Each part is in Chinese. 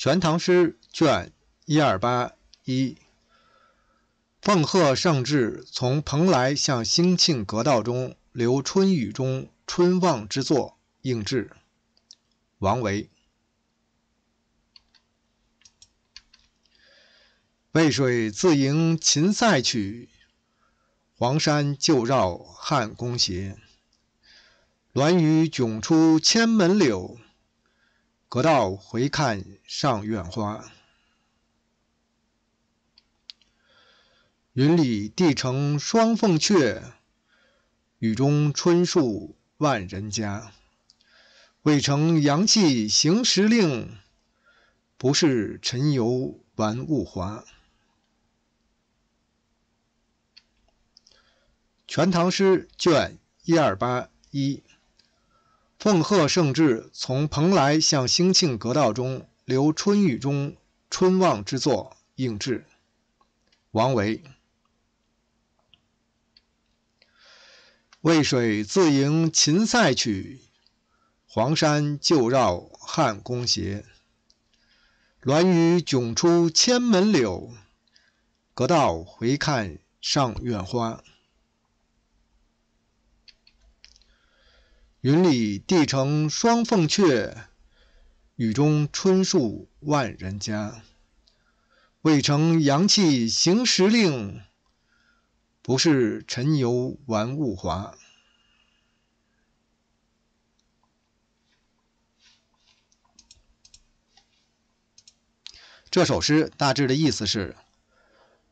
《全唐诗》卷一二八一，《奉贺圣制从蓬莱向兴庆阁道中留春雨中春望之作应至。王维。渭水自萦秦塞曲，黄山旧绕汉宫斜。鸾舆迥出千门柳。隔道回看上院花，云里地成双凤阙，雨中春树万人家。未城阳气行时令，不是晨游玩物华。《全唐诗》卷一二八一。奉贺圣制，从蓬莱向兴庆阁道中留春雨中春望之作，应制。王维。渭水自盈秦塞曲，黄山旧绕汉宫斜。鸾舆迥出千门柳，阁道回看上苑花。云里帝城双凤阙，雨中春树万人家。未成阳气行时令，不是晨游玩物华。这首诗大致的意思是：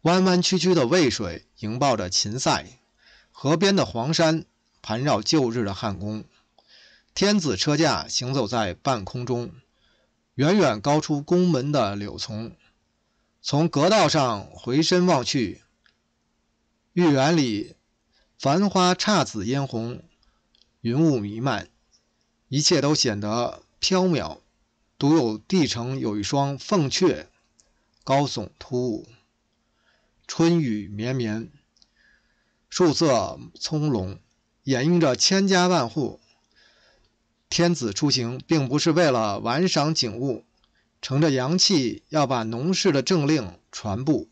弯弯曲曲的渭水迎抱着秦塞，河边的黄山盘绕旧日的汉宫。天子车驾行走在半空中，远远高出宫门的柳丛。从阁道上回身望去，御园里繁花姹紫嫣红，云雾弥漫，一切都显得飘渺。独有帝城有一双凤阙，高耸突兀，春雨绵绵，树色葱茏，掩映着千家万户。天子出行并不是为了玩赏景物，乘着阳气要把农事的政令传布。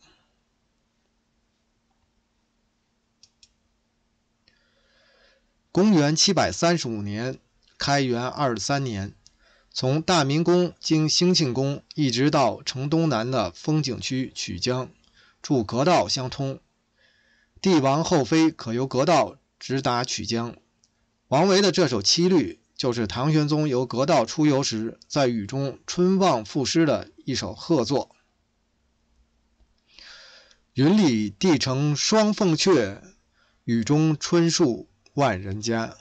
公元七百三十五年，开元二十三年，从大明宫经兴庆宫，一直到城东南的风景区曲江，处隔道相通，帝王后妃可由隔道直达曲江。王维的这首七律。就是唐玄宗由阁道出游时，在雨中春望赋诗的一首贺作：“云里帝城双凤阙，雨中春树万人家。”